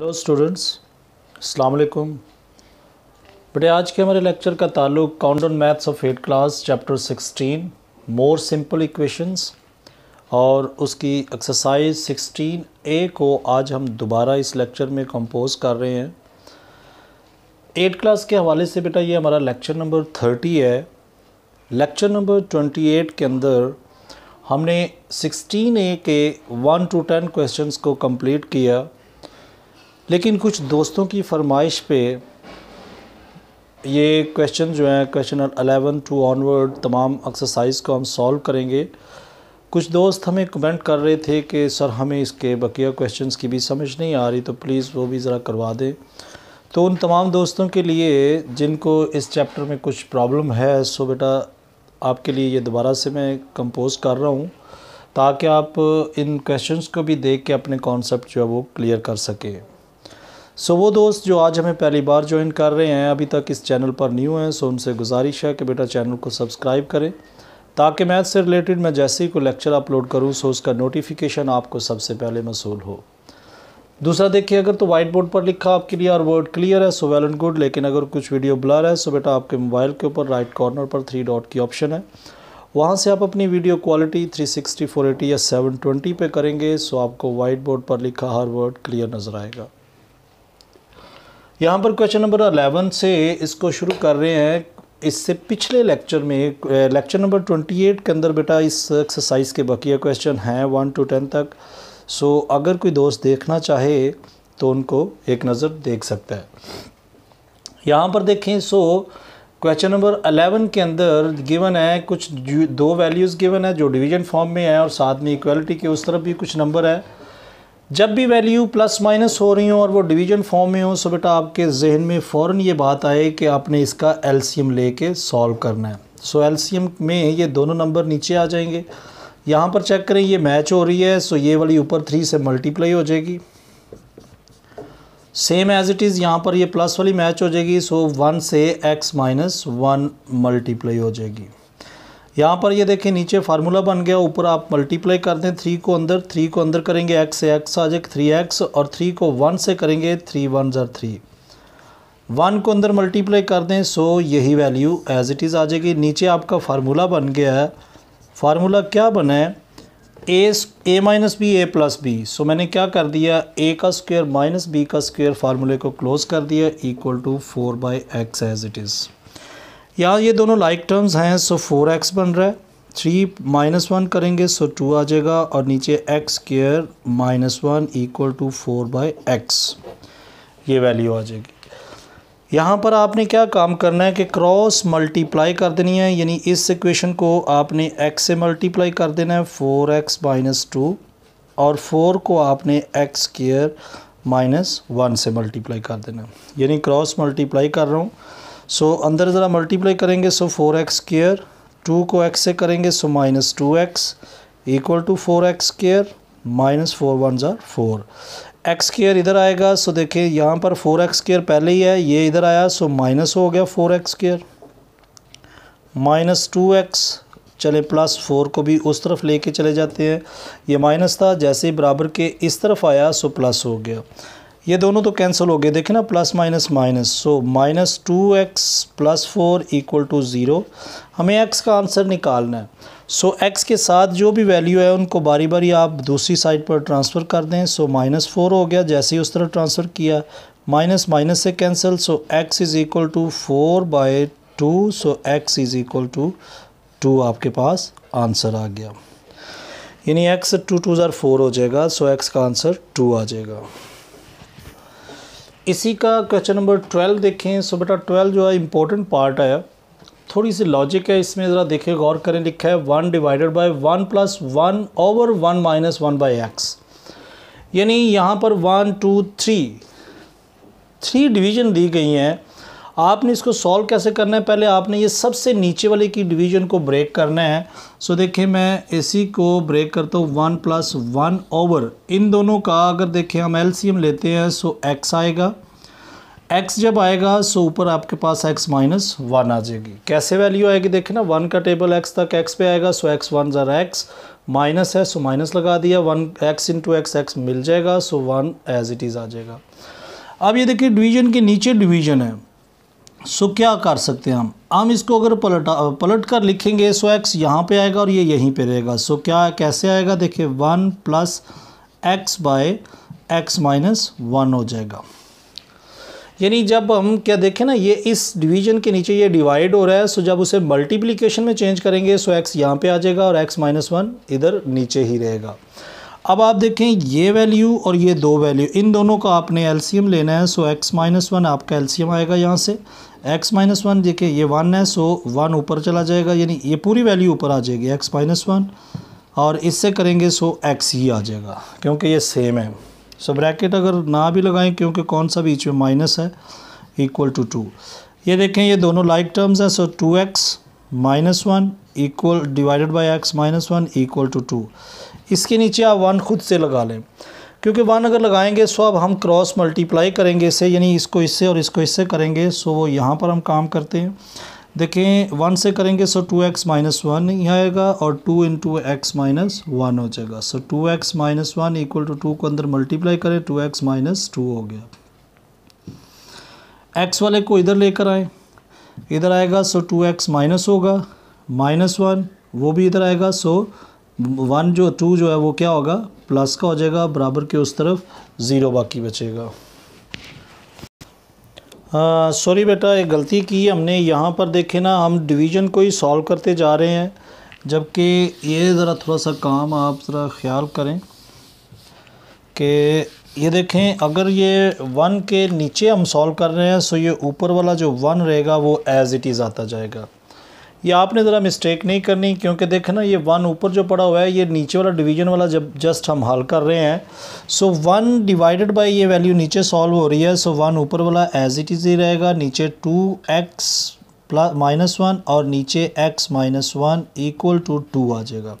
hello students अस्सलाम वालेकुम बेटे आज के हमारे लेक्चर का ताल्लुक काउंटन maths of eight class chapter 16 more simple equations और उसकी एक्सरसाइज 16 ए को आज हम दोबारा इस लेक्चर में कंपोज कर रहे हैं एट क्लास के हवाले से बेटा ये हमारा लेक्चर नंबर 30 है लेक्चर नंबर 28 के अंदर हमने 16 ए के 1 टू 10 क्वेश्चंस को कंप्लीट किया लेकिन कुछ दोस्तों की फरमाइश पे ये क्वेश्चन जो है क्वेश्चन अलेवन टू ऑनवर्ड तमाम एक्सरसाइज को हम सॉल्व करेंगे कुछ दोस्त हमें कमेंट कर रहे थे कि सर हमें इसके बकिया क्वेश्चंस की भी समझ नहीं आ रही तो प्लीज़ वो भी ज़रा करवा दें तो उन तमाम दोस्तों के लिए जिनको इस चैप्टर में कुछ प्रॉब्लम है सो बेटा आपके लिए ये दोबारा से मैं कंपोज कर रहा हूँ ताकि आप इन क्वेश्चंस को भी देख के अपने कॉन्सेप्ट जो है वो क्लियर कर सकें सो वो दोस्त जो आज हमें पहली बार ज्वाइन कर रहे हैं अभी तक इस चैनल पर न्यू हैं सो उनसे गुजारिश है कि बेटा चैनल को सब्सक्राइब करें ताकि मैथ से रिलेटेड मैं जैसे ही कोई लेक्चर अपलोड करूँ सो उसका नोटिफिकेशन आपको सबसे पहले मसूल हो दूसरा देखिए अगर तो वाइट बोर्ड पर लिखा आपके लिए और वर्ड क्लियर है सो वेल एंड गुड लेकिन अगर कुछ वीडियो ब्लर है सो बेटा आपके मोबाइल के ऊपर राइट कॉर्नर पर थ्री डॉट की ऑप्शन है वहाँ से आप अपनी वीडियो क्वालिटी 360, 480 या 720 पे करेंगे सो आपको वाइट बोर्ड पर लिखा हर वर्ड क्लियर नज़र आएगा यहाँ पर क्वेश्चन नंबर अलेवन से इसको शुरू कर रहे हैं इससे पिछले लेक्चर में लेक्चर नंबर ट्वेंटी एट के अंदर बेटा इस एक्सरसाइज के बकिया क्वेश्चन हैं वन टू टेन तक सो अगर कोई दोस्त देखना चाहे तो उनको एक नज़र देख सकता है यहाँ पर देखें सो क्वेश्चन नंबर अलेवन के अंदर गिवन है कुछ दो वैल्यूज़ गिवन है जो डिवीजन फॉर्म में है और साथ में इक्वलिटी के उस तरफ भी कुछ नंबर है जब भी वैल्यू प्लस माइनस हो रही हो और वो डिवीजन फॉर्म में हो सो बेटा आपके जहन में फ़ौर ये बात आए कि आपने इसका एलसीएम लेके सॉल्व करना है सो so, एलसीएम में ये दोनों नंबर नीचे आ जाएंगे यहाँ पर चेक करें ये मैच हो रही है सो so ये वाली ऊपर थ्री से मल्टीप्लाई हो जाएगी सेम एज इट इज़ यहाँ पर ये प्लस वाली मैच हो जाएगी सो so वन से एक्स माइनस वन मल्टीप्लाई हो जाएगी यहाँ पर ये देखें नीचे फार्मूला बन गया ऊपर आप मल्टीप्लाई कर दें थ्री को अंदर थ्री को अंदर करेंगे एक्स से एक्स आ जाए थ्री एक्स और थ्री को वन से करेंगे थ्री वन ज़र थ्री वन को अंदर मल्टीप्लाई कर दें सो यही वैल्यू एज इट इज़ आ जाएगी नीचे आपका फार्मूला बन गया है फार्मूला क्या बना है A A minus B A plus B so मैंने क्या कर दिया ए का स्क्वेयर माइनस बी का स्क्वेयर फार्मूले को क्लोज़ कर दिया equal to four by x as it is यहाँ ये दोनों लाइक टर्म्स हैं सो फोर एक्स बन रहा है थ्री माइनस वन करेंगे सो टू आ जाएगा और नीचे x square minus one equal to four by x ये वैल्यू आ जाएगी यहाँ पर आपने क्या काम करना है कि क्रॉस मल्टीप्लाई कर देनी है यानी इस इक्वेशन को आपने x से मल्टीप्लाई कर देना है फोर एक्स माइनस टू और फोर को आपने एक्स केयर माइनस वन से मल्टीप्लाई कर देना है यानी क्रॉस मल्टीप्लाई कर रहा हूँ सो अंदर ज़रा मल्टीप्लाई करेंगे so four x square two को एक्स से करेंगे so minus two x equal to four x square minus four one ज़ार फोर एक्स स्केयर इधर आएगा सो देखिए यहाँ पर फोर एक्स स्केयर पहले ही है ये इधर आया सो माइनस हो गया four x square minus two x चले प्लस फोर को भी उस तरफ लेके चले जाते हैं ये माइनस था जैसे ही बराबर के इस तरफ आया सो प्लस हो गया ये दोनों तो कैंसिल हो गए देखे ना plus minus minus so minus two x plus four equal to zero हमें एक्स का आंसर निकालना है सो so, एक्स के साथ जो भी वैल्यू है उनको बारी बारी आप दूसरी साइड पर ट्रांसफ़र कर दें सो माइनस फोर हो गया जैसे ही उस तरह ट्रांसफ़र किया माइनस माइनस से cancel so x is equal to four by two so x is equal to two आपके पास आंसर आ गया यानी एक्स टू टू ज़ार फोर हो जाएगा सो एक्स का आंसर टू आ जाएगा इसी का क्वेश्चन नंबर ट्वेल्व देखें सो बेटा ट्वेल्व जो है इम्पोर्टेंट पार्ट है थोड़ी सी लॉजिक है इसमें ज़रा देखें गौर करें लिखा है one divided by one plus one over one minus one by x यानी यहाँ पर one two three three division दी गई हैं आपने इसको सॉल्व कैसे करना है पहले आपने ये सबसे नीचे वाले की डिवीजन को ब्रेक करना है सो देखिए मैं इसी को ब्रेक करता हूँ वन प्लस वन ओवर इन दोनों का अगर देखें हम एलसीएम लेते हैं सो एक्स आएगा एक्स जब आएगा सो ऊपर आपके पास एक्स माइनस वन आ जाएगी कैसे वैल्यू आएगी देखें ना वन का टेबल एक्स तक एक्स पे आएगा सो एक्स वन ज़रा एक्स माइनस है सो माइनस लगा दिया one x into x x मिल जाएगा so one as it is आ जाएगा अब ये देखिए डिवीजन के नीचे डिवीजन है सो क्या कर सकते हैं हम हम इसको अगर पलटा पलट कर लिखेंगे सो एक्स यहाँ पर आएगा और ये यहीं पर रहेगा सो क्या कैसे आएगा देखिए one plus x by x minus one हो जाएगा यानी जब हम क्या देखें ना ये इस डिवीजन के नीचे ये डिवाइड हो रहा है सो जब उसे मल्टीप्लिकेशन में चेंज करेंगे सो एक्स यहाँ पे आ जाएगा और एक्स माइनस वन इधर नीचे ही रहेगा अब आप देखें ये वैल्यू और ये दो वैल्यू इन दोनों का आपने एलसीएम लेना है सो एक्स माइनस वन आपका एलसीएम आएगा यहाँ से एक्स माइनस वन देखिए ये वन है सो वन ऊपर चला जाएगा यानी ये पूरी वैल्यू ऊपर आ जाएगी एक्स माइनस वन और इससे करेंगे सो एक्स ही आ जाएगा क्योंकि ये सेम है सो ब्रैकेट अगर ना भी लगाएं क्योंकि कौन सा बीच में माइनस है इक्वल टू टू ये देखें ये दोनों लाइक टर्म्स हैं so two x minus one equal divided by x minus one equal to two इसके नीचे आप वन खुद से लगा लें क्योंकि वन अगर लगाएंगे सो अब हम क्रॉस मल्टीप्लाई करेंगे इसे यानी इसको इससे और इसको इससे करेंगे सो वो यहाँ पर हम काम करते हैं देखें वन से करेंगे so two x minus one यहाँ आएगा और two in two x minus one हो जाएगा so two x minus one equal to two को अंदर मल्टीप्लाई करें टू एक्स माइनस टू हो गया एक्स वाले को इधर लेकर आए इधर आएगा सो टू एक्स माइनस होगा माइनस वन वो भी इधर आएगा सो वन जो टू जो है वो क्या होगा प्लस का हो जाएगा बराबर के उस तरफ ज़ीरो बाकी बचेगा हाँ, सॉरी बेटा एक गलती की हमने यहाँ पर देखे ना हम डिवीज़न को ही सॉल्व करते जा रहे हैं जबकि ये ज़रा थोड़ा सा काम आप ज़रा ख्याल करें कि ये देखें अगर ये वन के नीचे हम सॉल्व कर रहे हैं सो तो ये ऊपर वाला जो वन रहेगा वो एज़ इट इज़ आता जाएगा ये आपने ज़रा मिस्टेक नहीं करनी क्योंकि देखना ना ये वन ऊपर जो पड़ा हुआ है ये नीचे वाला डिवीजन वाला जब जस्ट हम हल कर रहे हैं सो वन डिवाइडेड बाय ये वैल्यू नीचे सॉल्व हो रही है सो वन ऊपर वाला एज इट इज़ ही रहेगा नीचे two x plus minus one और नीचे x minus one equal to two आ जाएगा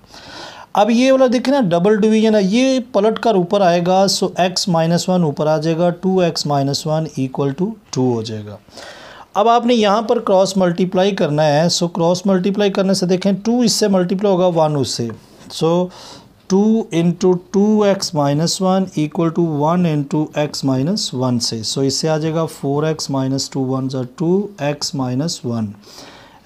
अब ये वाला देखें ना डबल डिवीजन है ये पलट कर ऊपर आएगा सो एक्स माइनस वन ऊपर आ जाएगा two x minus one equal to two हो जाएगा अब आपने यहाँ पर क्रॉस मल्टीप्लाई करना है सो क्रॉस मल्टीप्लाई करने से देखें टू इससे मल्टीप्लाई होगा वन उससे so two into two x minus one equal to one into x minus one से सो so, इससे आ जाएगा four x minus two one जो two x minus one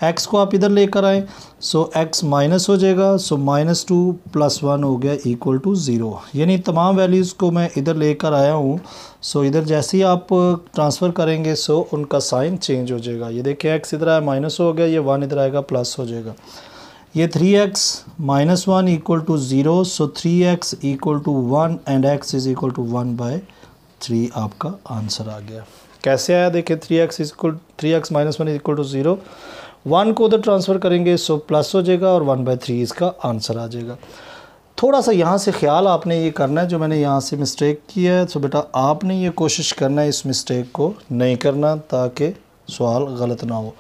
x को आप इधर लेकर आए सो एक्स माइनस हो जाएगा so minus two plus one हो गया इक्वल टू ज़ीरो यानी तमाम वैल्यूज़ को मैं इधर लेकर आया हूँ सो इधर जैसे ही आप ट्रांसफ़र करेंगे सो उनका साइन चेंज हो जाएगा ये देखिए एक्स इधर आया माइनस हो गया ये वन इधर आएगा प्लस हो जाएगा ये three x minus one equal to zero so three x equal to one and x is equal to one by three आपका आंसर आ गया कैसे आया देखिए three x equal three x minus one is equal to zero one को उधर ट्रांसफ़र करेंगे सो प्लस हो जाएगा और वन बाई थ्री इसका आंसर आ जाएगा थोड़ा सा यहाँ से ख्याल आपने ये करना है जो मैंने यहाँ से मिस्टेक किया है तो बेटा आपने ये कोशिश करना है इस मिस्टेक को नहीं करना ताकि सवाल गलत ना हो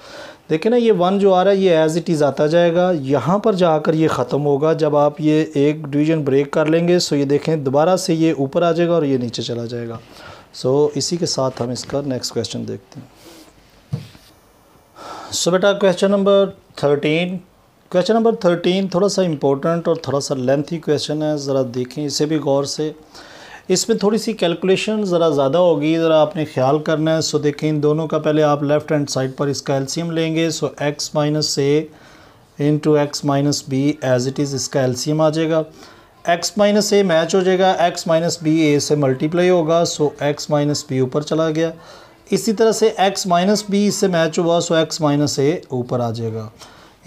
देखिए ना ये वन जो आ रहा है ये एज़ इट इज़ आता जाएगा यहाँ पर जाकर ये ख़त्म होगा जब आप ये एक डिवीज़न ब्रेक कर लेंगे सो ये देखें दोबारा से ये ऊपर आ जाएगा और ये नीचे चला जाएगा सो इसी के साथ हम इसका नेक्स्ट क्वेश्चन देखते हैं सो बेटा question number thirteen question number thirteen थोड़ा सा इम्पोर्टेंट और थोड़ा सा लेंथी क्वेश्चन है ज़रा देखें इसे भी गौर से इसमें थोड़ी सी कैलकुलेशन ज़रा ज़्यादा होगी ज़रा आपने ख्याल करना है सो देखें इन दोनों का पहले आप लेफ़्ट हैंड साइड पर इसका एल्सीयम लेंगे so x minus A into x minus B as it is इसका एल्सीयम आ जाएगा एक्स माइनस ए मैच हो जाएगा एक्स माइनस बी ए से मल्टीप्लाई होगा सो एक्स माइनस बी ऊपर चला गया इसी तरह से x माइनस बी इससे मैच हुआ सो x माइनस ए ऊपर आ जाएगा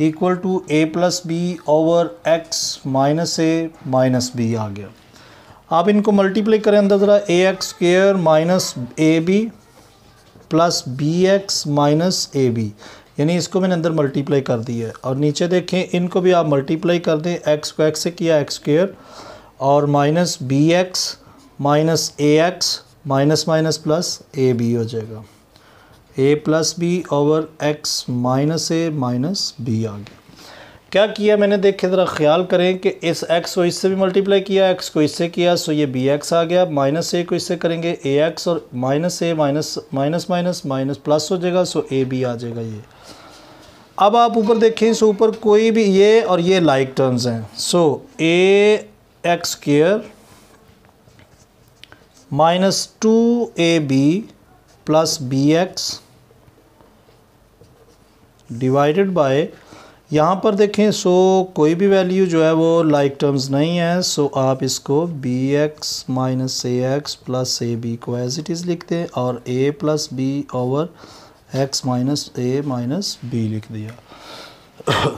equal to A plus B over x minus A minus B आ गया आप इनको मल्टीप्लाई करें अंदर ज़रा A x square minus A B plus B x minus A B यानी इसको मैंने अंदर मल्टीप्लाई कर दी है और नीचे देखें इनको भी आप मल्टीप्लाई कर दें एक्स को एक्स से किया एक्स स्क्र और minus b x minus a x minus minus plus a b हो जाएगा a plus B over x minus A minus B आ गया क्या किया मैंने देखे ज़रा ख्याल करें कि इस एक्स को इससे भी मल्टीप्लाई किया एक्स को इससे किया सो ये बी एक्स आ गया माइनस ए को इससे करेंगे ए एक्स और माइनस ए minus minus minus minus plus हो जाएगा सो ए बी आ जाएगा ये अब आप ऊपर देखें सो ऊपर कोई भी ये और ये लाइक टर्म्स हैं so a x square minus two a B plus B x divided by यहाँ पर देखें सो कोई भी वैल्यू जो है वो लाइक like टर्म्स नहीं है सो आप इसको b x minus a x plus a b को एज इट इज़ लिख दें और a plus B over x minus A minus b लिख दिया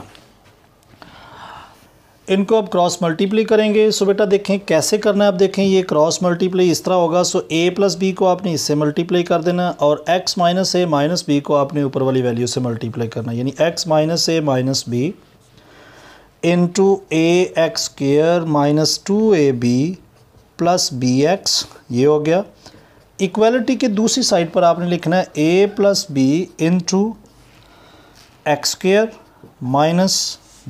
इनको अब क्रॉस मल्टीप्ली करेंगे सो बेटा देखें कैसे करना है आप देखें ये क्रॉस मल्टीप्लाई इस तरह होगा सो ए प्लस बी को आपने इससे मल्टीप्लाई कर देना और एक्स माइनस ए माइनस बी को आपने ऊपर वाली वैल्यू से मल्टीप्लाई करना यानी x minus A minus b into a x square minus two a B plus B x ये हो गया इक्वलिटी के दूसरी साइड पर आपने लिखना है a plus b into x square minus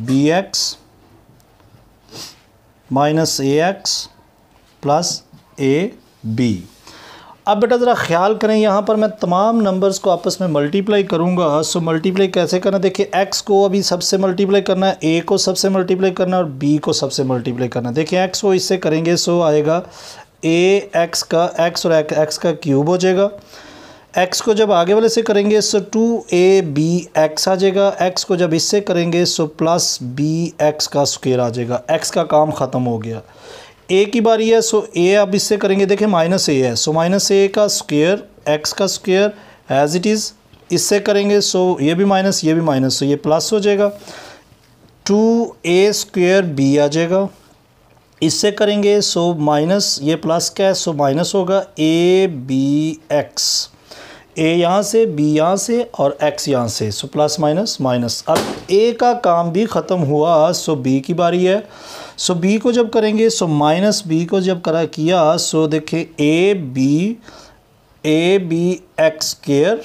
b x minus a x plus a b अब बेटा ज़रा ख्याल करें यहाँ पर मैं तमाम नंबर्स को आपस में मल्टीप्लाई करूँगा सो मल्टीप्लाई कैसे करना देखिए एक्स को अभी सबसे मल्टीप्लाई करना है ए को सबसे मल्टीप्लाई करना है और बी को सबसे मल्टीप्लाई करना है देखिए एक्स को इससे करेंगे सो आएगा ए एक्स का एक्स और एक्स का क्यूब हो जाएगा एक्स को जब आगे वाले से करेंगे so two a b x आ जाएगा एक्स को जब इससे करेंगे सो प्लस बी एक्स का स्क्वेयर आ जाएगा एक्स का काम ख़त्म हो गया ए की बारी है सो ए अब इससे करेंगे देखें माइनस ए है सो माइनस ए का स्क्वेयर एक्स का स्क्वेयर एज इट इज़ इससे करेंगे सो ये भी माइनस ये भी माइनस सो ये प्लस हो जाएगा टू ए स्क्वेयर बी आ जाएगा इससे करेंगे सो माइनस ये प्लस क्या है सो माइनस होगा ए बी एक्स ए यहाँ से बी यहाँ से और एक्स यहाँ से सो प्लस माइनस माइनस अब ए का काम भी ख़त्म हुआ सो बी की बारी है सो बी को जब करेंगे सो माइनस बी को जब करा किया सो देखिए a b a b x square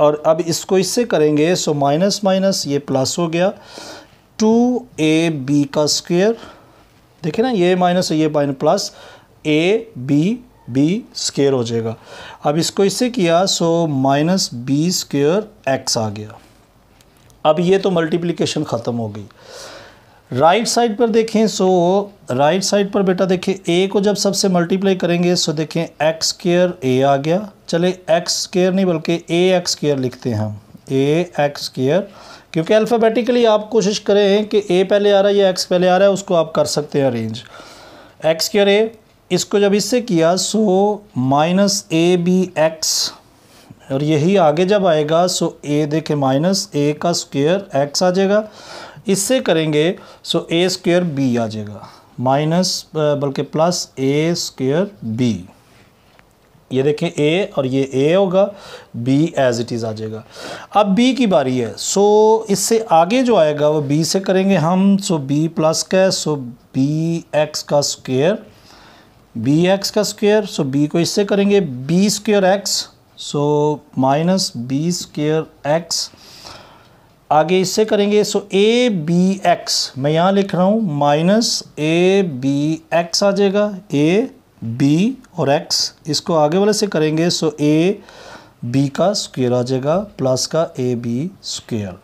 और अब इसको इससे करेंगे सो माइनस माइनस ये प्लस हो गया टू ए बी का स्क्वेयर देखिए ना ये माइनस ये minus plus a b b square हो जाएगा अब इसको इससे किया so minus b square x आ गया अब ये तो मल्टीप्लिकेशन ख़त्म हो गई राइट साइड पर देखें सो राइट साइड पर बेटा देखें ए को जब सबसे मल्टीप्लाई करेंगे सो देखें एक्स केयर ए आ गया चले एक्स केयर नहीं बल्कि ए एक्स केयर लिखते हैं हम ए एक्स केयर क्योंकि अल्फ़ाबेटिकली आप कोशिश करें कि ए पहले आ रहा है या एक्स पहले आ रहा है उसको आप कर सकते हैं अरेंज एक्स केयर ए इसको जब इससे किया सो माइनस ए बी एक्स और यही आगे जब आएगा सो ए देखे माइनस ए का स्क्वेयर एक्स आ जाएगा इससे करेंगे सो ए स्क्वेयर बी आ जाएगा माइनस बल्कि प्लस ए स्क्वेयर बी ये देखें ए और ये ए होगा बी एज इट इज़ आ जाएगा अब बी की बारी है सो इससे आगे जो आएगा वो बी से करेंगे हम सो बी प्लस का सो बी एक्स का स्क्वेयर बी एक्स का स्क्वेयर सो बी को इससे करेंगे b square x so minus b square x आगे इससे करेंगे सो ए बी एक्स मैं यहाँ लिख रहा हूँ माइनस ए बी एक्स आ जाएगा ए बी और एक्स इसको आगे वाले से करेंगे सो ए बी का स्क्वेयर आ जाएगा प्लस का ए बी स्क्र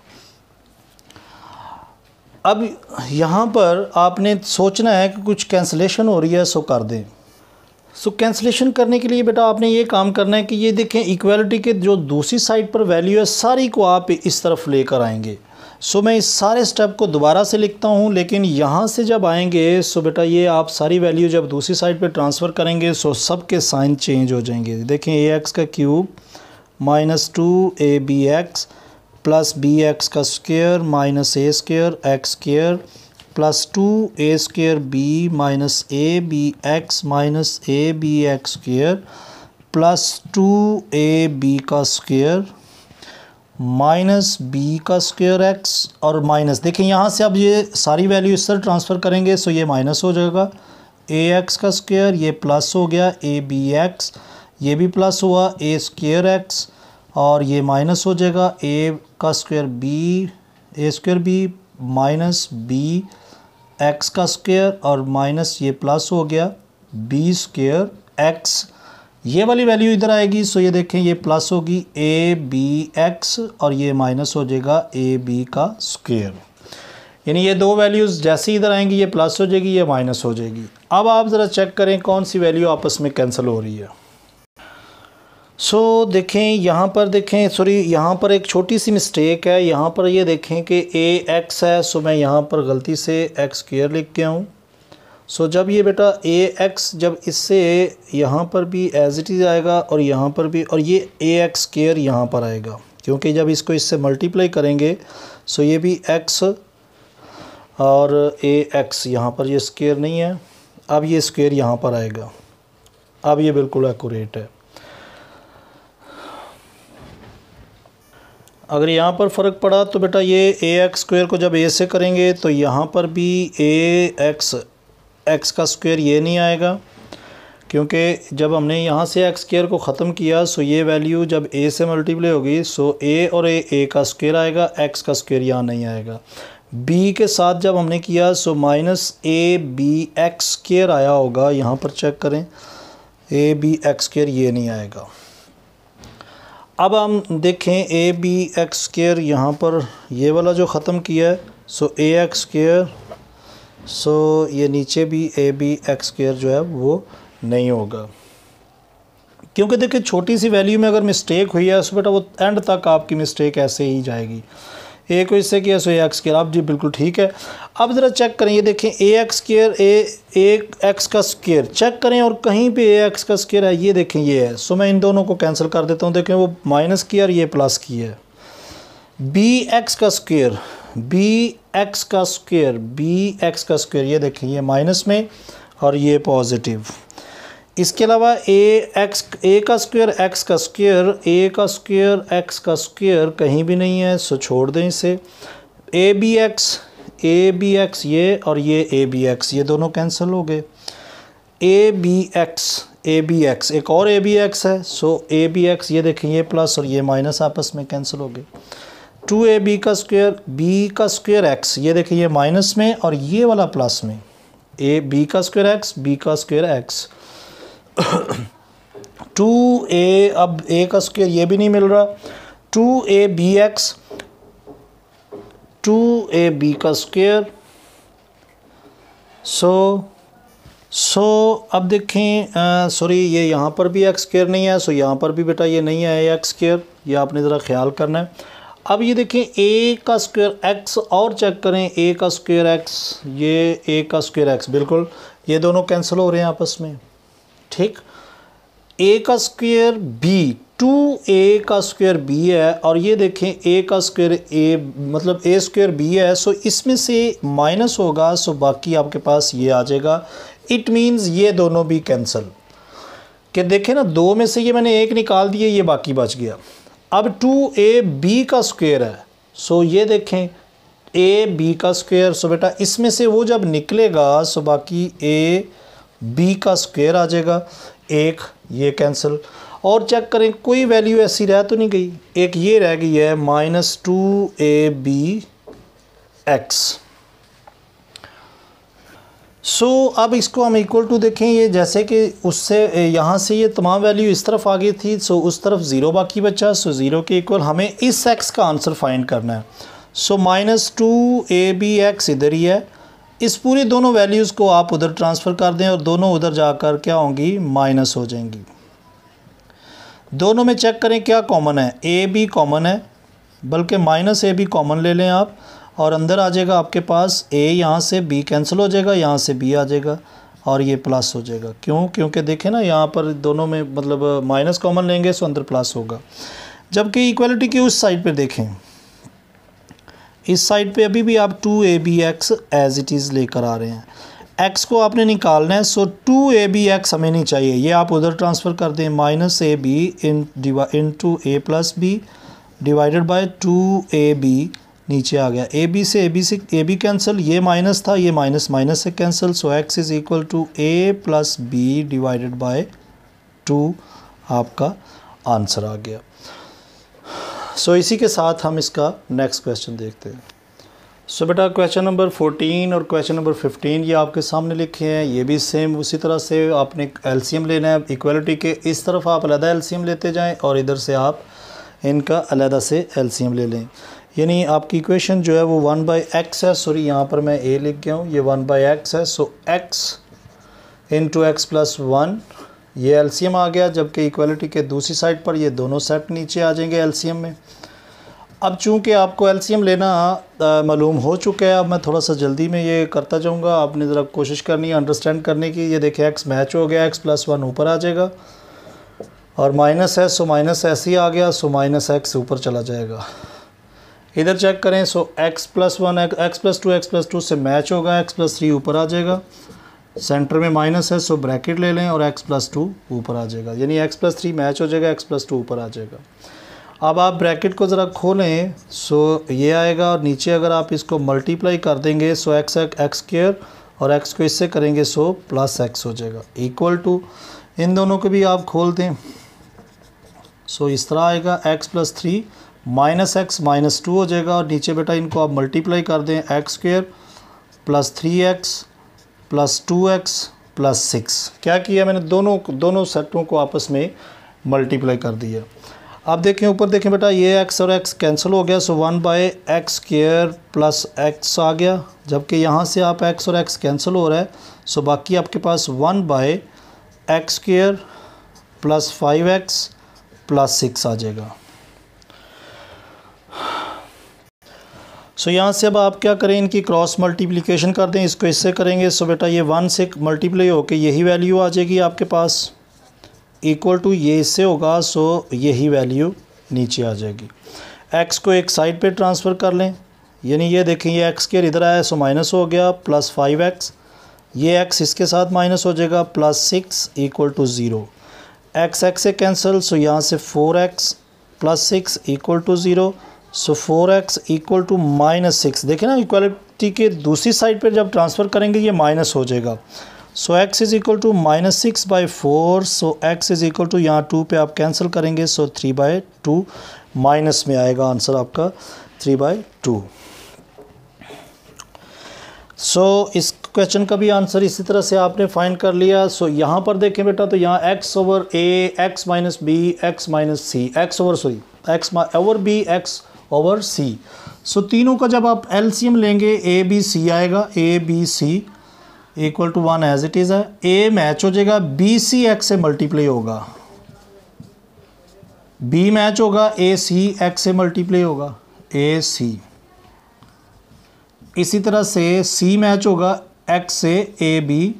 अब यहाँ पर आपने सोचना है कि कुछ कैंसलेशन हो रही है सो कर दें सो so, कैंसलेशन करने के लिए बेटा आपने ये काम करना है कि ये देखें इक्वलिटी के जो दूसरी साइड पर वैल्यू है सारी को आप इस तरफ लेकर आएंगे सो so, मैं इस सारे स्टेप को दोबारा से लिखता हूँ लेकिन यहाँ से जब आएंगे सो so बेटा ये आप सारी वैल्यू जब दूसरी साइड पे ट्रांसफ़र करेंगे सो so सब के साइन चेंज हो जाएंगे देखें ए एक्स का cube minus two a b x plus B x का square minus a square x square plus two a square b minus A b x minus A b x square plus two a b का square minus B का square x और minus देखें यहाँ से अब ये सारी वैल्यू इस तरह ट्रांसफ़र करेंगे सो ये माइनस हो जाएगा ए एक्स का स्क्र ये प्लस हो गया ए बी एक्स ये भी प्लस हुआ ए स्क्र एक्स और ये माइनस हो जाएगा ए का square b a square b minus b x का स्क्वेयर और माइनस ये प्लस हो गया बी स्क्र एक्स ये वाली वैल्यू इधर आएगी सो ये देखें ये प्लस होगी ए बी एक्स और ये माइनस हो जाएगा ए बी का स्क्वेयर यानी ये दो वैल्यूज़ जैसे इधर आएंगी ये प्लस हो जाएगी ये माइनस हो जाएगी अब आप ज़रा चेक करें कौन सी वैल्यू आपस में कैंसिल हो रही है सो so, देखें यहाँ पर देखें सॉरी यहाँ पर एक छोटी सी मिस्टेक है यहाँ पर ये यह देखें कि ए एक्स है सो मैं यहाँ पर गलती से एक्स केयर लिख गया हूँ सो जब ये बेटा ए एक्स जब इससे यहाँ पर भी एज इट इज़ आएगा और यहाँ पर भी और ये ए एक्स केयर यहाँ पर आएगा क्योंकि जब इसको इससे मल्टीप्लाई करेंगे सो ये भी एक्स और ए एक्स यहाँ पर ये स्केयर नहीं है अब ये स्केयर यहाँ पर आएगा अब ये बिल्कुल एकूरेट है अगर यहाँ पर फ़र्क पड़ा तो बेटा ये ए एक्स स्क्वेयर को जब ए से करेंगे तो यहाँ पर भी ए एक्स एक्स का स्क्वेयर ये नहीं आएगा क्योंकि जब हमने यहाँ से एक्स स्क्र को ख़त्म किया सो ये वैल्यू जब ए से मल्टीप्लाई होगी सो ए और ए ए का स्क्र आएगा एक्स का स्क्र यहाँ नहीं आएगा बी के साथ जब हमने किया सो माइनस ए बी एक्स स्क्र आया होगा यहाँ पर चेक करें ए बी एक्स स्क्र ये नहीं आएगा अब हम देखें ए बी एक्स स्केयर यहाँ पर ये वाला जो ख़त्म किया है सो ए एक्स स्केयर सो ये नीचे भी ए बी एक्स स्केयर जो है वो नहीं होगा क्योंकि देखिए छोटी सी वैल्यू में अगर मिस्टेक हुई है उस बेटा तो वो एंड तक आपकी मिस्टेक ऐसे ही जाएगी ए को इससे किया सो ए एक्स स्केयर अब जी बिल्कुल ठीक है अब ज़रा चेक करें ये देखें ए एक्स स्केयर ए एक एक्स का स्केयर चेक करें और कहीं पे ए एक्स का स्केयर है ये देखें ये है सो मैं इन दोनों को कैंसिल कर देता हूँ देखें वो माइनस की और ये प्लस की है बी एक्स का स्केयर बी एक्स का स्केयर बी एक्स का स्केयर ये देखें ये माइनस में और ये पॉजिटिव इसके अलावा ए एक्स ए का स्क्वायर एक्स का स्क्वायर ए का स्क्वायर एक्स का स्क्वायर कहीं भी नहीं है सो छोड़ दें इसे a b x a b x ये और ये ए बी एक्स ये दोनों कैंसिल हो गए a b x a b x एक और ए बी एक्स है सो ए बी एक्स ये देखें ये प्लस और ये माइनस आपस में कैंसिल हो गए टू ए बी का स्क्वायर बी का स्क्वायर एक्स ये देखें ये माइनस में और ये वाला प्लस में ए बी का स्क्वायर एक्स बी का स्क्वायर एक्स टू ए अब ए का स्क्वेयर ये भी नहीं मिल रहा two a b x two a b का स्क्वेयर सो सो अब देखें सॉरी ये यहाँ पर भी एक्स स्क्र नहीं है सो यहाँ पर भी बेटा ये नहीं है एक्स स्क्र ये आपने ज़रा ख्याल करना है अब ये देखें ए का स्क्वेयर एक्स और चेक करें ए का स्क्वेयर एक्स ये ए का स्क्वेयर एक्स बिल्कुल ये दोनों कैंसिल हो रहे हैं आपस में ठीक ए का स्क्वेयर बी टू ए का स्क्वेयर बी है और ये देखें ए का स्क्वेयर ए मतलब ए स्क्वेयर बी है सो इसमें से माइनस होगा सो बाकी आपके पास ये आ जाएगा इट मीन्स ये दोनों भी कैंसल कि देखें ना दो में से ये मैंने एक निकाल दिए ये बाकी बच गया अब टू ए बी का स्क्वेयर है सो ये देखें ए बी का स्क्वेयर सो बेटा इसमें से वो जब निकलेगा सो बाकी ए बी का स्क्वेयर आ जाएगा एक ये कैंसिल और चेक करें कोई वैल्यू ऐसी रह तो नहीं गई एक ये रह गई है minus two a b x so अब इसको हम इक्वल टू देखें ये जैसे कि उससे यहाँ से ये तमाम वैल्यू इस तरफ आ गई थी सो उस तरफ ज़ीरो बाकी बचा सो ज़ीरो के इक्वल हमें इस एक्स का आंसर फाइंड करना है so minus two a b x इधर ही है इस पूरी दोनों वैल्यूज़ को आप उधर ट्रांसफ़र कर दें और दोनों उधर जाकर क्या होंगी माइनस हो जाएंगी दोनों में चेक करें क्या कॉमन है ए भी कॉमन है बल्कि माइनस ए भी कॉमन ले लें आप और अंदर आ जाएगा आपके पास ए यहाँ से बी कैंसिल हो जाएगा यहाँ से बी आ जाएगा और ये प्लस हो जाएगा क्यों क्योंकि देखें ना यहाँ पर दोनों में मतलब माइनस कॉमन लेंगे सो अंदर प्लस होगा जबकि इक्वलिटी की उस साइड पर देखें इस साइड पे अभी भी आप two a b x as it is लेकर आ रहे हैं एक्स को आपने निकालना है so two a b x हमें नहीं चाहिए ये आप उधर ट्रांसफ़र कर दें minus A b in into A plus b divided by two a b नीचे आ गया ए बी से ए बी से ए बी कैंसिल ये माइनस था ये माइनस माइनस से cancel so x is equal to A plus b divided by two आपका आंसर आ गया सो so, इसी के साथ हम इसका नेक्स्ट क्वेश्चन देखते हैं सो so, बेटा क्वेश्चन नंबर 14 और क्वेश्चन नंबर 15 ये आपके सामने लिखे हैं ये भी सेम उसी तरह से आपने एलसीएम लेना है इक्वलिटी के इस तरफ आप अलहदा एलसीएम लेते जाएं और इधर से आप इनका अलहदा से एलसीएम ले लें यानी आपकी इक्वेशन जो है वो वन बाई एक्स है सॉरी यहाँ पर मैं ए लिख गया हूँ ये वन बाई एक्स है so x into x plus one ये एलसीएम आ गया जबकि इक्वलिटी के दूसरी साइड पर ये दोनों सेट नीचे आ जाएंगे एलसीएम में अब चूंकि आपको एलसीएम लेना मालूम हो चुका है अब मैं थोड़ा सा जल्दी में ये करता जाऊँगा आपने ज़रा कोशिश करनी है अंडरस्टैंड करने की ये देखिए एक्स मैच हो गया एक्स प्लस वन ऊपर आ जाएगा और माइनस है सो माइनस एस ही आ गया सो माइनस एक्स ऊपर चला जाएगा इधर चेक करें so x plus one x plus two x plus two से मैच होगा एक्स प्लस थ्री ऊपर आ जाएगा सेंटर में माइनस है सो ब्रैकेट ले लें और एक्स प्लस टू ऊपर आ जाएगा यानी एक्स प्लस थ्री मैच हो जाएगा एक्स प्लस टू ऊपर आ जाएगा अब आप ब्रैकेट को ज़रा खोलें सो ये आएगा और नीचे अगर आप इसको मल्टीप्लाई कर देंगे सो एक्स एक्स स्क्र और एक्स को इससे करेंगे सो प्लस एक्स हो जाएगा इक्वल टू इन दोनों को भी आप खोल दें सो इस तरह आएगा x plus three minus x minus two हो जाएगा और नीचे बेटा इनको आप मल्टीप्लाई कर दें x square plus three x plus two x plus six क्या किया मैंने दोनों दोनों सेटों को आपस में मल्टीप्लाई कर दिया अब देखें ऊपर देखें बेटा ये एक्स और एक्स कैंसिल हो गया so one by x square plus x आ गया जबकि यहाँ से आप एक्स और एक्स कैंसिल हो रहा है सो बाकी आपके पास one by x square plus five x plus six आ जाएगा सो यहाँ से अब आप क्या करें इनकी क्रॉस मल्टीप्लिकेशन कर दें इसको इससे करेंगे सो बेटा ये वन से मल्टीप्लाई होकर यही वैल्यू आ जाएगी आपके पास इक्वल टू ये इससे होगा सो यही वैल्यू नीचे आ जाएगी एक्स को एक साइड पे ट्रांसफ़र कर लें यानी ये देखें ये एक्स के इधर आया सो माइनस हो गया प्लस फाइव एक्स ये एक्स इसके साथ माइनस हो जाएगा plus six equal to zero x x से कैंसिल सो यहाँ से four x plus six equal to zero so four x equal to minus six देखें ना इक्वालिटी के दूसरी साइड पर जब ट्रांसफ़र करेंगे ये माइनस हो जाएगा so x is equal to minus six by four so x is equal to यहाँ टू पे आप कैंसिल करेंगे so three by two minus में आएगा आंसर आपका थ्री बाई टू सो इस क्वेश्चन का भी आंसर इसी तरह से आपने फाइंड कर लिया सो so, यहाँ पर देखें बेटा तो यहाँ x over a x minus b x minus c x over sorry x over b x over c so तीनों का जब आप एलसीएम लेंगे ए बी सी आएगा a b c equal to one as it is है a match हो जाएगा b c x से मल्टीप्लाई होगा बी मैच होगा ए सी एक्स से मल्टीप्लाई होगा ए सी इसी तरह से सी मैच होगा एक्स से ए बी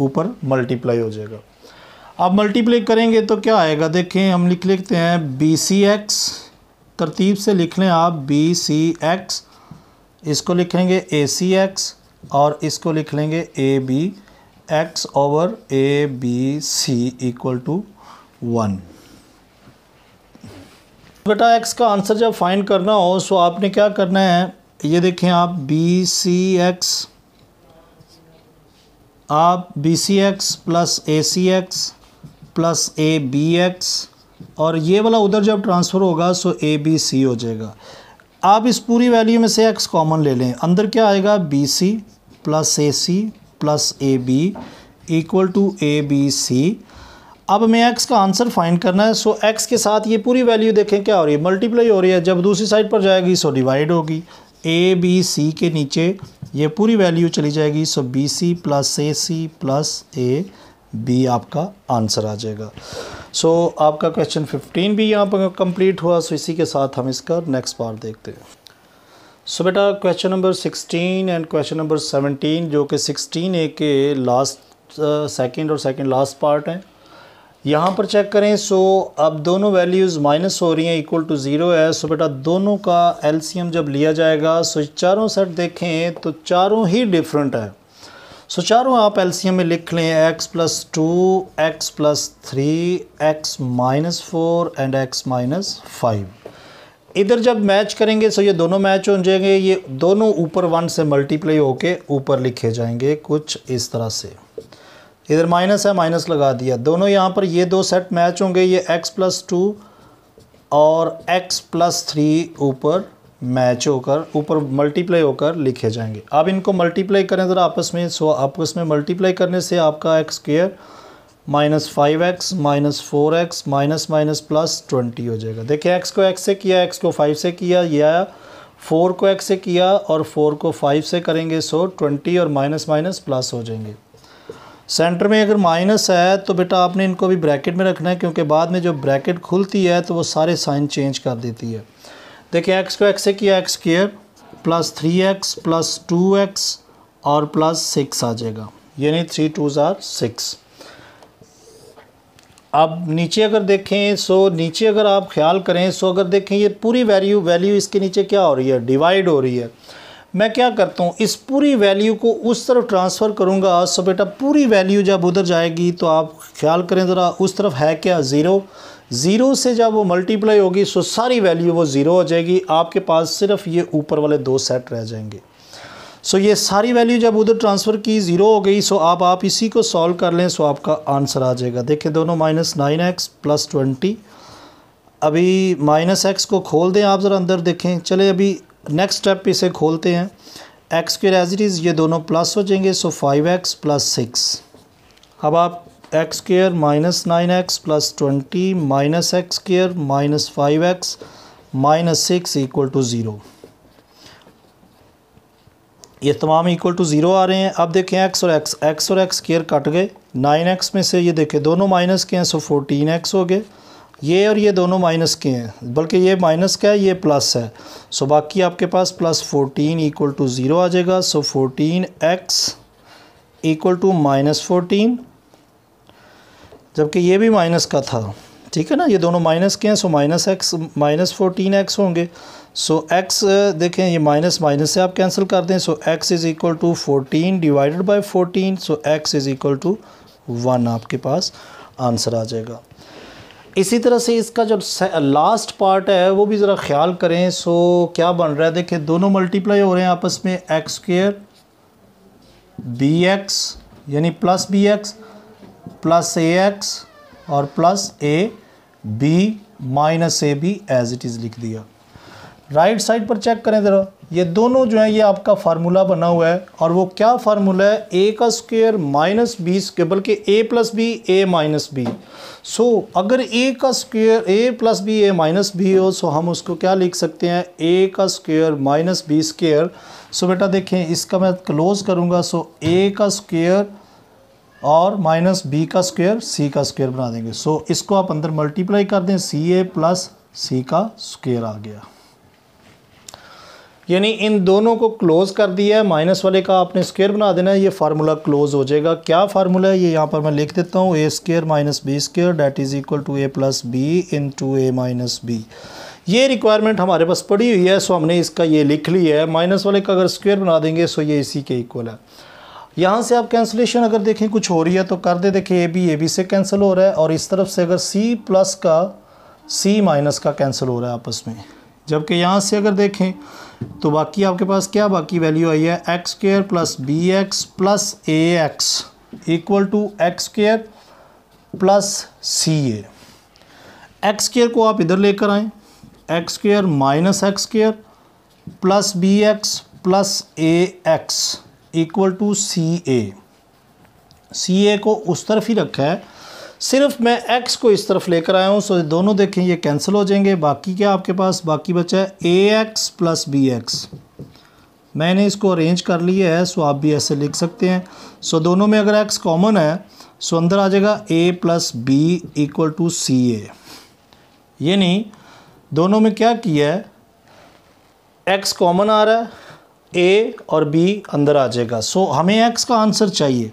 ऊपर मल्टीप्लाई हो जाएगा अब मल्टीप्लाई करेंगे तो क्या आएगा देखें हम लिख लेते हैं बी सी एक्स तरतीब से लिख लें आप बी सी एक्स इसको लिख लेंगे ए सी एक्स और इसको लिख लेंगे a b x over a b c equal to one बेटा एक्स का आंसर जब फाइंड करना हो सो आपने क्या करना है ये देखें आप बी सी एक्स आप b c x plus a c x plus a b x और ये वाला उधर जब ट्रांसफ़र होगा सो ए बी सी हो जाएगा आप इस पूरी वैल्यू में से एक्स कॉमन ले लें अंदर क्या आएगा b c plus a c plus a b equal to a b c अब मैं एक्स का आंसर फाइंड करना है सो एक्स के साथ ये पूरी वैल्यू देखें क्या हो रही है मल्टीप्लाई हो रही है जब दूसरी साइड पर जाएगी सो डिवाइड होगी ए बी सी के नीचे ये पूरी वैल्यू चली जाएगी so b c plus a c plus a b आपका आंसर आ जाएगा सो so, आपका क्वेश्चन 15 भी यहाँ पर कंप्लीट हुआ सो so इसी के साथ हम इसका नेक्स्ट पार्ट देखते हैं सो so, बेटा question number 16 and question number 17 जो कि 16 ए के लास्ट सेकंड और सेकंड लास्ट पार्ट हैं यहाँ पर चेक करें सो अब दोनों वैल्यूज़ माइनस हो रही हैं इक्वल टू ज़ीरो है सो बेटा दोनों का एल जब लिया जाएगा सो चारों सेट देखें तो चारों ही डिफरेंट है सो चारों आप एलसीएम में लिख लें x plus two x plus three x minus four and x minus five इधर जब मैच करेंगे सो ये दोनों मैच हो जाएंगे ये दोनों ऊपर वन से मल्टीप्लाई होके ऊपर लिखे जाएंगे कुछ इस तरह से इधर माइनस है माइनस लगा दिया दोनों यहाँ पर ये दो सेट मैच होंगे ये एक्स प्लस टू और एक्स प्लस थ्री ऊपर मैच होकर ऊपर मल्टीप्लाई होकर लिखे जाएंगे आप इनको मल्टीप्लाई करें ज़रा आपस में सो आपस में मल्टीप्लाई करने से आपका x square minus five x minus four x minus minus plus twenty हो जाएगा देखिए एक्स को एक्स से किया एक्स को फाइव से किया यह आया फोर को एक्स से किया और फोर को फाइव से करेंगे सो ट्वेंटी और माइनस माइनस प्लस हो जाएंगे सेंटर में अगर माइनस है तो बेटा आपने इनको भी ब्रैकेट में रखना है क्योंकि बाद में जो ब्रैकेट खुलती है तो वो सारे साइन चेंज कर देती है देखिए एक्स को एक्स से किया x square plus three x plus two x और प्लस सिक्स आ जाएगा यानी थ्री टू ज़ार सिक्स अब नीचे अगर देखें सो नीचे अगर आप ख्याल करें सो अगर देखें ये पूरी वैल्यू वैल्यू इसके नीचे क्या हो रही है डिवाइड हो रही है मैं क्या करता हूँ इस पूरी वैल्यू को उस तरफ ट्रांसफ़र करूँगा सो बेटा पूरी वैल्यू जब उधर जाएगी तो आप ख्याल करें ज़रा उस तरफ है क्या ज़ीरो ज़ीरो से जब वो मल्टीप्लाई होगी सो सारी वैल्यू वो ज़ीरो हो जाएगी आपके पास सिर्फ ये ऊपर वाले दो सेट रह जाएंगे सो ये सारी वैल्यू जब उधर ट्रांसफ़र की ज़ीरो हो गई सो आप आप इसी को सॉल्व कर लें सो आपका आंसर आ जाएगा देखिए दोनों minus nine x plus twenty अभी माइनस एक्स को खोल दें आप ज़रा अंदर देखें चले अभी नेक्स्ट स्टेप इसे खोलते हैं एक्स के रेजिटीज़ ये दोनों प्लस हो जाएंगे so five x plus six अब आप x square minus nine x plus twenty minus x square minus five x minus six equal to zero ये तमाम इक्वल टू ज़ीरो आ रहे हैं अब देखें एक्स और एक्स एक्स और एक्स केयर कट गए नाइन एक्स में से ये देखें दोनों माइनस के हैं सो फोर्टीन एक्स हो गए ये और ये दोनों माइनस के हैं बल्कि ये माइनस का है ये प्लस है सो बाकी आपके पास plus fourteen equal to zero आ जाएगा so fourteen x equal to minus fourteen जबकि ये भी माइनस का था ठीक है ना ये दोनों माइनस के हैं so minus x minus fourteen x होंगे सो एक्स देखें ये माइनस माइनस से आप कैंसिल कर दें so x is equal to fourteen divided by fourteen so x is equal to one आपके पास आंसर आ जाएगा इसी तरह से इसका जो लास्ट पार्ट है वो भी ज़रा ख्याल करें सो क्या बन रहा है देखें दोनों मल्टीप्लाई हो रहे हैं आपस में एक्स स्क्र बी एक्स यानी plus B x plus a x और plus a b minus A b as it is लिख दिया राइट right साइड पर चेक करें ज़रा ये दोनों जो है ये आपका फार्मूला बना हुआ है और वो क्या फार्मूला है ए का स्क्वेयर माइनस बी स्क्र बल्कि a plus b a minus b so अगर ए का square a plus b a minus b हो सो हम उसको क्या लिख सकते हैं ए का square minus b square so बेटा देखें इसका मैं क्लोज़ करूँगा सो ए का स्क्वेयर और माइनस बी का स्क्वेयर सी का स्क्वेयर बना देंगे सो so, इसको आप अंदर मल्टीप्लाई कर दें सी ए प्लस सी का स्क्वेयर आ गया यानी इन दोनों को क्लोज कर दिया है माइनस वाले का आपने स्क्वेयर बना देना है ये फार्मूला क्लोज हो जाएगा क्या फार्मूला है ये यहाँ पर मैं लिख देता हूँ a square minus b square that is equal to A plus b into a minus b ये रिक्वायरमेंट हमारे पास पड़ी हुई है सो हमने इसका ये लिख लिया है माइनस वाले का अगर स्क्वेयर बना देंगे सो ये इसी के इक्वल है यहाँ से आप कैंसिलेशन अगर देखें कुछ हो रही है तो कर दे देखें ए बी ए बी से कैंसिल हो रहा है और इस तरफ से अगर सी प्लस का सी माइनस का कैंसिल हो रहा है आपस में जबकि यहाँ से अगर देखें तो बाकी आपके पास क्या बाकी वैल्यू आई है x square plus B x plus a x equal to x square plus c a x square को आप इधर लेकर आएँ x square minus x square plus B x plus a x equal to c a c a को उस तरफ ही रखा है सिर्फ मैं एक्स को इस तरफ लेकर आया हूँ सो दोनों देखें ये कैंसिल हो जाएंगे बाकी क्या आपके पास बाकी बचा है a x plus B x मैंने इसको अरेंज कर लिया है सो आप भी ऐसे लिख सकते हैं सो दोनों में अगर एक्स कॉमन है सो अंदर आ जाएगा a plus b equal to c a यानी दोनों में क्या किया है एक्स कॉमन आ रहा है ए और बी अंदर आ जाएगा सो so, हमें एक्स का आंसर चाहिए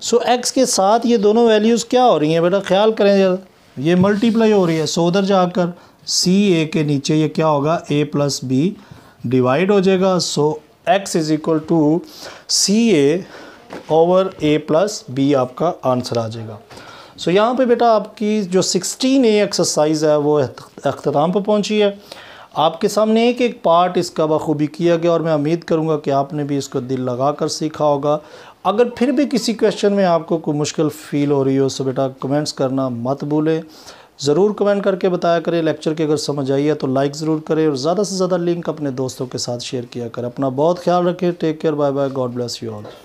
सो so, एक्स के साथ ये दोनों वैल्यूज़ क्या हो रही हैं बेटा ख्याल करें ये मल्टीप्लाई हो रही है सो so, उधर जाकर सी ए के नीचे ये क्या होगा ए प्लस बी डिवाइड हो जाएगा so x is equal to c a over a plus b आपका आंसर आ जाएगा सो so, यहाँ पे बेटा आपकी जो 16 ए एक्सरसाइज है वो अख्ताम पर पहुँची है आपके सामने एक एक पार्ट इसका बखूबी किया गया और मैं उम्मीद करूँगा कि आपने भी इसको दिल लगा कर सीखा होगा अगर फिर भी किसी क्वेश्चन में आपको कोई मुश्किल फ़ील हो रही हो सो तो बेटा कमेंट्स करना मत भूलें ज़रूर कमेंट करके बताया करें लेक्चर की अगर समझ आई है तो लाइक ज़रूर करें और ज़्यादा से ज़्यादा लिंक अपने दोस्तों के साथ शेयर किया करें अपना बहुत ख्याल रखें take care bye bye God bless you all